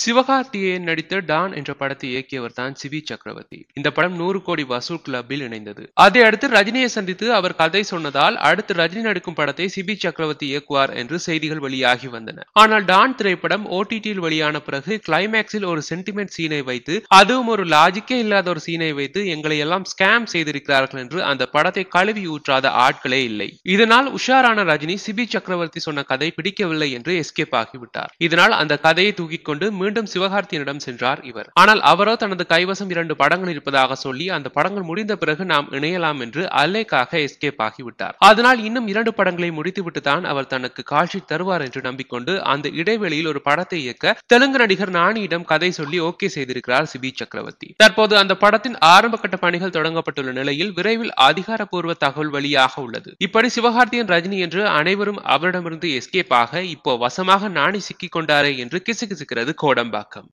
சிவகார்த்திகேயன் நடித்த டான் என்ற படத்தை இயக்கியவர் தான் சிவி சக்கரவர்த்தி இந்த படம் நூறு கோடி வசூல் கிளப்பில் இணைந்தது அதை அடுத்து ரஜினியை சந்தித்து அவர் கதை சொன்னதால் அடுத்து ரஜினி நடிக்கும் படத்தை சிபி சக்கரவர்த்தி இயக்குவார் என்று செய்திகள் வெளியாகி வந்தன ஆனால் டான் திரைப்படம் ஓடிடியில் வெளியான பிறகு கிளைமேக்ஸில் ஒரு சென்டிமெண்ட் சீனை வைத்து அதுவும் ஒரு லாஜிக்கே இல்லாத ஒரு சீனை வைத்து எங்களை எல்லாம் ஸ்கேம் செய்திருக்கிறார்கள் என்று அந்த படத்தை கழுவி ஊற்றாத ஆட்களே இல்லை இதனால் உஷாரான ரஜினி சிபி சக்கரவர்த்தி சொன்ன கதை பிடிக்கவில்லை என்று எஸ்கேப் ஆகிவிட்டார் இதனால் அந்த கதையை தூக்கிக் கொண்டு மீண்டும் சிவகார்த்தியனிடம் சென்றார் இவர் ஆனால் அவரோ தனது கைவசம் இரண்டு படங்கள் இருப்பதாக சொல்லி அந்த படங்கள் முடிந்த பிறகு நாம் இணையலாம் என்று அல்லேக்காக எஸ்கேப் ஆகிவிட்டார் அதனால் இன்னும் இரண்டு படங்களை முடித்துவிட்டு தான் அவர் தனக்கு காட்சி தருவார் என்று நம்பிக்கொண்டு அந்த இடைவெளியில் ஒரு படத்தை இயக்க தெலுங்கு நடிகர் நாணியிடம் கதை சொல்லி ஓகே செய்திருக்கிறார் சிபி சக்கரவர்த்தி தற்போது அந்த படத்தின் ஆரம்ப கட்ட பணிகள் தொடங்கப்பட்டுள்ள நிலையில் விரைவில் அதிகாரப்பூர்வ தகவல் வழியாக உள்ளது இப்படி சிவகார்த்தியன் ரஜினி என்று அனைவரும் அவரிடமிருந்து எஸ்கேப் ஆக இப்போ வசமாக நாணி சிக்கிக் கொண்டாரே என்று கிசுகிசுக்கிறது கோல் Moram Bakam